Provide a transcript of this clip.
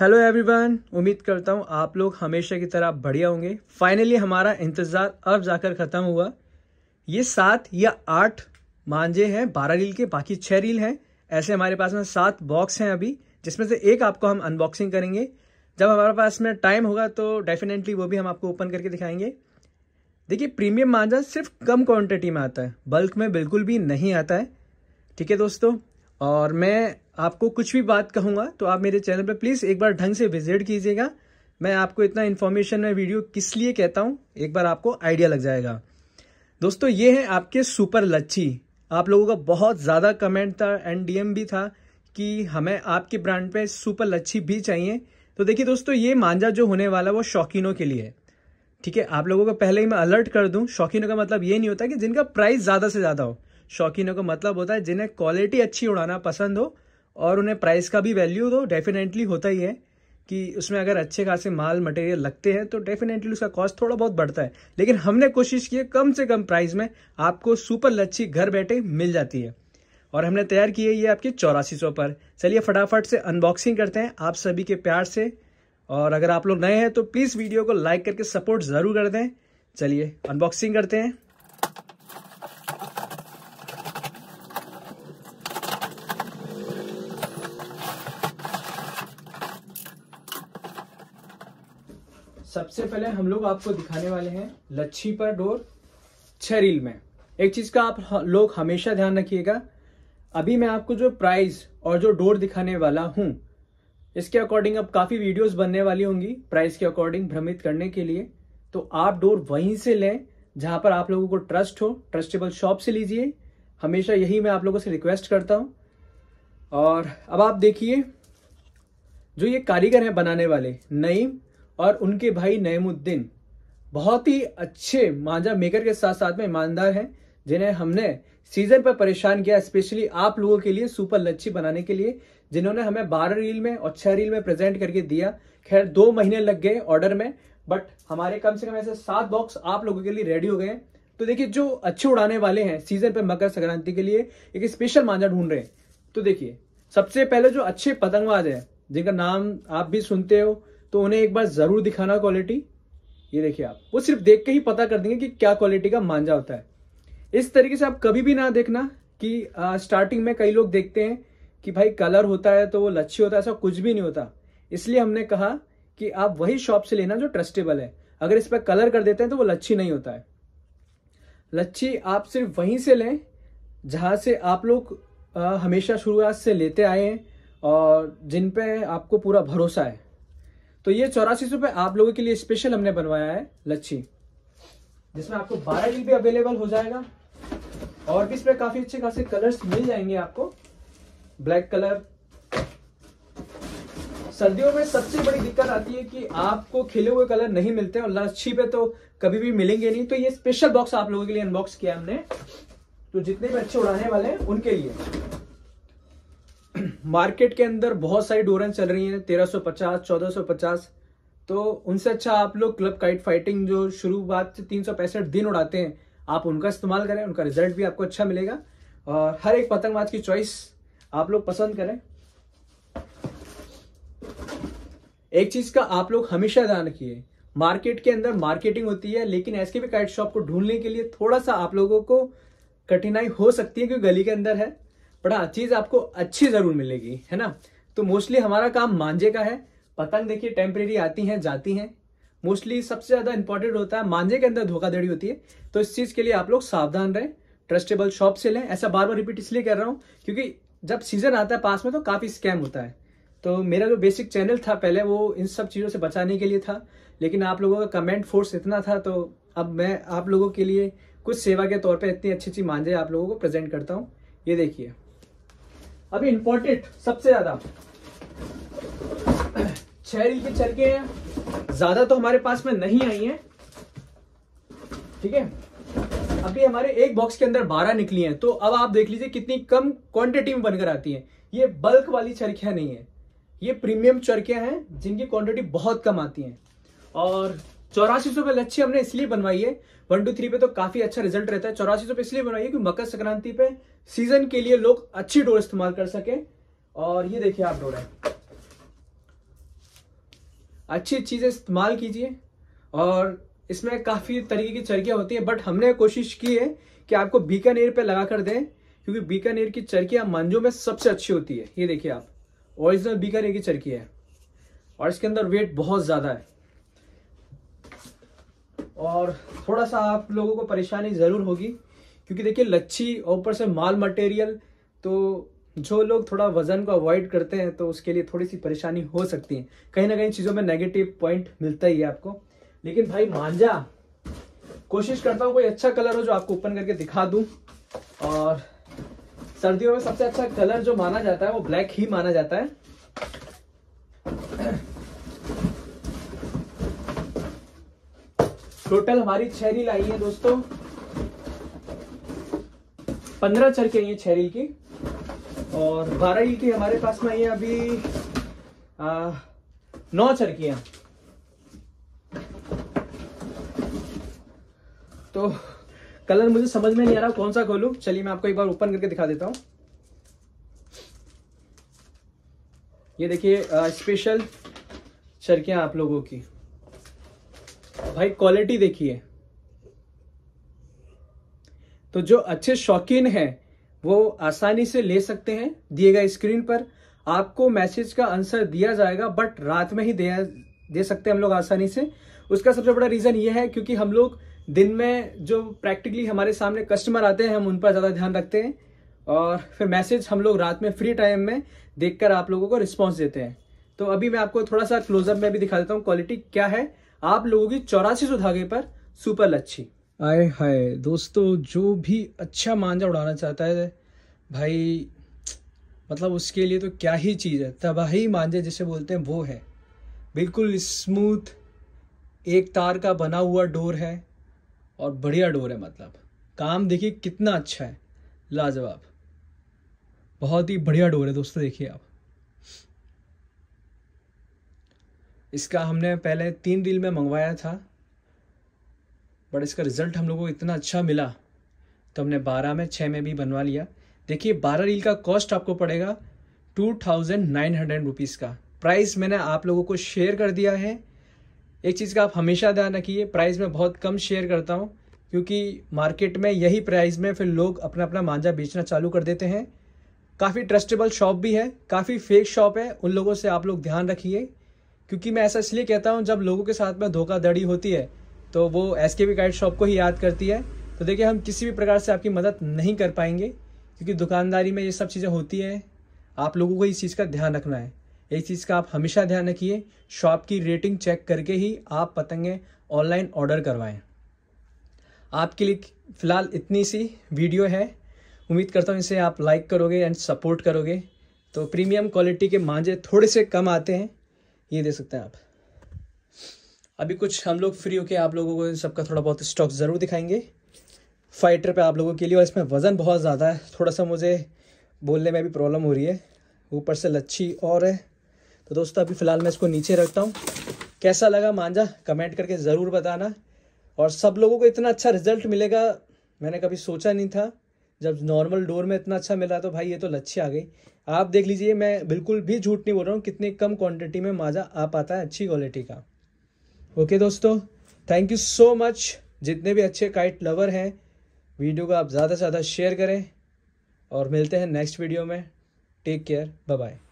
hello everyone उम्मीद करता हूँ आप लोग हमेशा की तरह बढ़िया होंगे फाइनली हमारा इंतज़ार अब जाकर ख़त्म हुआ ये सात या आठ मांझे हैं बारह रील के बाकी छः रील हैं ऐसे हमारे पास में सात बॉक्स हैं अभी जिसमें से एक आपको हम अनबॉक्सिंग करेंगे जब हमारे पास में टाइम होगा तो डेफिनेटली वो भी हम आपको ओपन करके दिखाएंगे देखिए प्रीमियम मांझा सिर्फ कम क्वान्टिटी में आता है बल्क में बिल्कुल भी नहीं आता है ठीक है दोस्तों और मैं आपको कुछ भी बात कहूँगा तो आप मेरे चैनल पर प्लीज़ एक बार ढंग से विजिट कीजिएगा मैं आपको इतना इन्फॉर्मेशन में वीडियो किस लिए कहता हूँ एक बार आपको आइडिया लग जाएगा दोस्तों ये है आपके सुपर लच्छी आप लोगों का बहुत ज़्यादा कमेंट था एंड डीएम भी था कि हमें आपके ब्रांड पे सुपर लच्छी भी चाहिए तो देखिए दोस्तों ये मांझा जो होने वाला है वो शौकीनों के लिए है ठीक है आप लोगों को पहले ही मैं अलर्ट कर दूं शौकीनों का मतलब ये नहीं होता कि जिनका प्राइस ज़्यादा से ज़्यादा हो शौकीनों का मतलब होता है जिन्हें क्वालिटी अच्छी उड़ाना पसंद हो और उन्हें प्राइस का भी वैल्यू तो डेफिनेटली होता ही है कि उसमें अगर अच्छे खासे माल मटेरियल लगते हैं तो डेफिनेटली उसका कॉस्ट थोड़ा बहुत बढ़ता है लेकिन हमने कोशिश की है कम से कम प्राइस में आपको सुपर लच्छी घर बैठे मिल जाती है और हमने तैयार की है ये आपकी चौरासी सौ पर चलिए फटाफट से अनबॉक्सिंग करते हैं आप सभी के प्यार से और अगर आप लोग नए हैं तो प्लीज़ वीडियो को लाइक करके सपोर्ट ज़रूर कर दें चलिए अनबॉक्सिंग करते हैं सबसे पहले हम लोग आपको दिखाने वाले हैं लच्छी पर डोर छः रील में एक चीज़ का आप लोग हमेशा ध्यान रखिएगा अभी मैं आपको जो प्राइस और जो डोर दिखाने वाला हूं इसके अकॉर्डिंग अब काफ़ी वीडियोस बनने वाली होंगी प्राइस के अकॉर्डिंग भ्रमित करने के लिए तो आप डोर वहीं से लें जहां पर आप लोगों को ट्रस्ट हो ट्रस्टेबल शॉप से लीजिए हमेशा यही मैं आप लोगों से रिक्वेस्ट करता हूं और अब आप देखिए जो ये कारीगर हैं बनाने वाले नईम और उनके भाई नईमुद्दीन बहुत ही अच्छे मांझा मेकर के साथ साथ में ईमानदार हैं जिन्हें हमने सीजन पर परेशान किया स्पेशली आप लोगों के लिए सुपर लच्छी बनाने के लिए जिन्होंने हमें बारह रील में और छह रील में प्रेजेंट करके दिया खैर दो महीने लग गए ऑर्डर में बट हमारे कम से कम ऐसे सात बॉक्स आप लोगों के लिए रेडी हो गए तो देखिए जो अच्छे उड़ाने वाले हैं सीजन पर मकर संक्रांति के लिए एक स्पेशल मांझा ढूंढ रहे हैं तो देखिए सबसे पहले जो अच्छे पतंगबाज है जिनका नाम आप भी सुनते हो तो उन्हें एक बार जरूर दिखाना क्वालिटी ये देखिए आप वो सिर्फ देख के ही पता कर देंगे कि क्या क्वालिटी का मांझा होता है इस तरीके से आप कभी भी ना देखना कि आ, स्टार्टिंग में कई लोग देखते हैं कि भाई कलर होता है तो वो लच्छी होता है ऐसा कुछ भी नहीं होता इसलिए हमने कहा कि आप वही शॉप से लेना जो ट्रस्टेबल है अगर इस पर कलर कर देते हैं तो वो लच्छी नहीं होता है लच्छी आप सिर्फ वहीं से लें जहाँ से आप लोग आ, हमेशा शुरुआत से लेते आए हैं और जिन पे आपको पूरा भरोसा है तो ये चौरासी सौ आप लोगों के लिए स्पेशल हमने बनवाया है लच्छी जिसमें आपको बारह जी अवेलेबल हो जाएगा और भी इसमें काफी अच्छे खासे कलर्स मिल जाएंगे आपको ब्लैक कलर सर्दियों में सबसे बड़ी दिक्कत आती है कि आपको खिले हुए कलर नहीं मिलते और लच्छी पे तो कभी भी मिलेंगे नहीं तो ये स्पेशल बॉक्स आप लोगों के लिए अनबॉक्स किया हमने तो जितने भी अच्छे उड़ाने वाले हैं उनके लिए मार्केट के अंदर बहुत सारी डोरें चल रही हैं 1350 1450 तो उनसे अच्छा आप लोग क्लब काइट फाइटिंग जो शुरुआत से तीन दिन उड़ाते हैं आप उनका इस्तेमाल करें उनका रिजल्ट भी आपको अच्छा मिलेगा और हर एक पतंगबाज की चॉइस आप लोग पसंद करें एक चीज का आप लोग हमेशा ध्यान रखिए मार्केट के अंदर मार्केटिंग होती है लेकिन एसके भी काइट शॉप को ढूंढने के लिए थोड़ा सा आप लोगों को कठिनाई हो सकती है क्योंकि गली के अंदर है बट हाँ चीज आपको अच्छी जरूर मिलेगी है ना तो मोस्टली हमारा काम मांझे का है पतंग देखिए टेम्परेरी आती हैं जाती हैं मोस्टली सबसे ज्यादा इंपॉर्टेंट होता है मांझे के अंदर धोखाधड़ी होती है तो इस चीज के लिए आप लोग सावधान रहें ट्रस्टेबल शॉप से लें ऐसा बार बार रिपीट इसलिए कर रहा हूँ क्योंकि जब सीजन आता है पास में तो काफी स्कैम होता है तो मेरा जो बेसिक चैनल था पहले वो इन सब चीज़ों से बचाने के लिए था लेकिन आप लोगों का कमेंट फोर्स इतना था तो अब मैं आप लोगों के लिए कुछ सेवा के तौर पे इतनी अच्छी अच्छी मांझे आप लोगों को प्रेजेंट करता हूँ ये देखिए अभी इंपॉर्टेंट सबसे ज्यादा छह रील की चरके ज्यादा तो हमारे पास में नहीं आई है ठीक है अभी हमारे एक बॉक्स के अंदर बारह निकली हैं तो अब आप देख लीजिए कितनी कम क्वांटिटी में बनकर आती हैं ये बल्क वाली चरखियाँ नहीं है ये प्रीमियम चरखियाँ हैं जिनकी क्वांटिटी बहुत कम आती हैं और चौरासी सौ पे लच्छी हमने इसलिए बनवाई है वन टू थ्री पे तो काफी अच्छा रिजल्ट रहता है चौरासी सौ पे इसलिए बनवाई है क्योंकि मकर संक्रांति पे सीजन के लिए लोग अच्छी डोर इस्तेमाल कर सके और ये देखिए आप डोर है अच्छी चीजें इस्तेमाल कीजिए और इसमें काफी तरीके की चरकियां होती है बट हमने कोशिश की है कि आपको बीकानेर पे लगा कर दें क्योंकि बीकानेर की चरकियां मांझो में सबसे अच्छी होती है ये देखिए आप ओरिजिनल बीकानेर की चरकी है और इसके अंदर वेट बहुत ज्यादा है और थोड़ा सा आप लोगों को परेशानी ज़रूर होगी क्योंकि देखिए लच्छी और ऊपर से माल मटेरियल तो जो लोग थोड़ा वज़न को अवॉइड करते हैं तो उसके लिए थोड़ी सी परेशानी हो सकती है कहीं ना कहीं चीज़ों में नेगेटिव पॉइंट मिलता ही है आपको लेकिन भाई मांझा कोशिश करता हूँ कोई अच्छा कलर हो जो आपको ओपन करके दिखा दूँ और सर्दियों में सबसे अच्छा कलर जो माना जाता है वो ब्लैक ही माना जाता है टोटल हमारी छह रील आई है दोस्तों पंद्रह चरके आई है छह रील की और बारह रील की हमारे पास में आई है अभी आ, नौ चरकियां तो कलर मुझे समझ में नहीं आ रहा कौन सा खोलू चलिए मैं आपको एक बार ओपन करके दिखा देता हूं ये देखिए स्पेशल चरकियां आप लोगों की भाई क्वालिटी देखिए तो जो अच्छे शौकीन हैं वो आसानी से ले सकते हैं दिए गए स्क्रीन पर आपको मैसेज का आंसर दिया जाएगा बट रात में ही दे दे सकते हैं हम लोग आसानी से उसका सबसे बड़ा रीज़न ये है क्योंकि हम लोग दिन में जो प्रैक्टिकली हमारे सामने कस्टमर आते हैं हम उन पर ज़्यादा ध्यान रखते हैं और फिर मैसेज हम लोग रात में फ्री टाइम में देखकर आप लोगों को रिस्पॉन्स देते हैं तो अभी मैं आपको थोड़ा सा क्लोजअप में भी दिखा देता हूँ क्वालिटी क्या है आप लोगों की चौरासी सौ धागे पर सुपर लच्छी आए हाय दोस्तों जो भी अच्छा मांझा उड़ाना चाहता है भाई मतलब उसके लिए तो क्या ही चीज़ है तबाही मांझे जिसे बोलते हैं वो है बिल्कुल स्मूथ एक तार का बना हुआ डोर है और बढ़िया डोर है मतलब काम देखिए कितना अच्छा है लाजवाब बहुत ही बढ़िया डोर है दोस्तों देखिए आप इसका हमने पहले तीन रील में मंगवाया था बट इसका रिज़ल्ट हम लोगों को इतना अच्छा मिला तो हमने बारह में छः में भी बनवा लिया देखिए बारह रील का कॉस्ट आपको पड़ेगा two thousand nine hundred rupees का प्राइस मैंने आप लोगों को शेयर कर दिया है एक चीज़ का आप हमेशा ध्यान रखिए प्राइस में बहुत कम शेयर करता हूँ क्योंकि मार्केट में यही प्राइस में फिर लोग अपना अपना मांझा बेचना चालू कर देते हैं काफ़ी ट्रस्टेबल शॉप भी है काफ़ी फेक शॉप है उन लोगों से आप लोग ध्यान रखिए क्योंकि मैं ऐसा इसलिए कहता हूँ जब लोगों के साथ में धोखाधड़ी होती है तो वो एस के वी गाइड शॉप को ही याद करती है तो देखिए हम किसी भी प्रकार से आपकी मदद नहीं कर पाएंगे क्योंकि दुकानदारी में ये सब चीज़ें होती हैं आप लोगों को इस चीज़ का ध्यान रखना है इस चीज़ का आप हमेशा ध्यान रखिए शॉप की रेटिंग चेक करके ही आप पतंगे ऑनलाइन ऑर्डर करवाएं आपके लिए फ़िलहाल इतनी सी वीडियो है उम्मीद करता हूँ इसे आप लाइक करोगे एंड सपोर्ट करोगे तो प्रीमियम क्वालिटी के मांझे थोड़े से कम आते हैं ये दे सकते हैं आप अभी कुछ हम लोग फ्री होके आप लोगों को सबका थोड़ा बहुत स्टॉक ज़रूर दिखाएंगे फाइटर पे आप लोगों के लिए और इसमें वज़न बहुत ज़्यादा है थोड़ा सा मुझे बोलने में भी प्रॉब्लम हो रही है ऊपर से लच्छी और है तो दोस्तों अभी फ़िलहाल मैं इसको नीचे रखता हूँ कैसा लगा मांझा कमेंट करके ज़रूर बताना और सब लोगों को इतना अच्छा रिजल्ट मिलेगा मैंने कभी सोचा नहीं था जब नॉर्मल डोर में इतना अच्छा मिला तो भाई ये तो लच्छी आ गई आप देख लीजिए मैं बिल्कुल भी झूठ नहीं बोल रहा हूँ कितने कम क्वांटिटी में माज़ा आ पाता है अच्छी क्वालिटी का ओके दोस्तों थैंक यू सो मच जितने भी अच्छे काइट लवर हैं वीडियो को आप ज़्यादा से ज़्यादा शेयर करें और मिलते हैं नेक्स्ट वीडियो में टेक केयर बाय बाय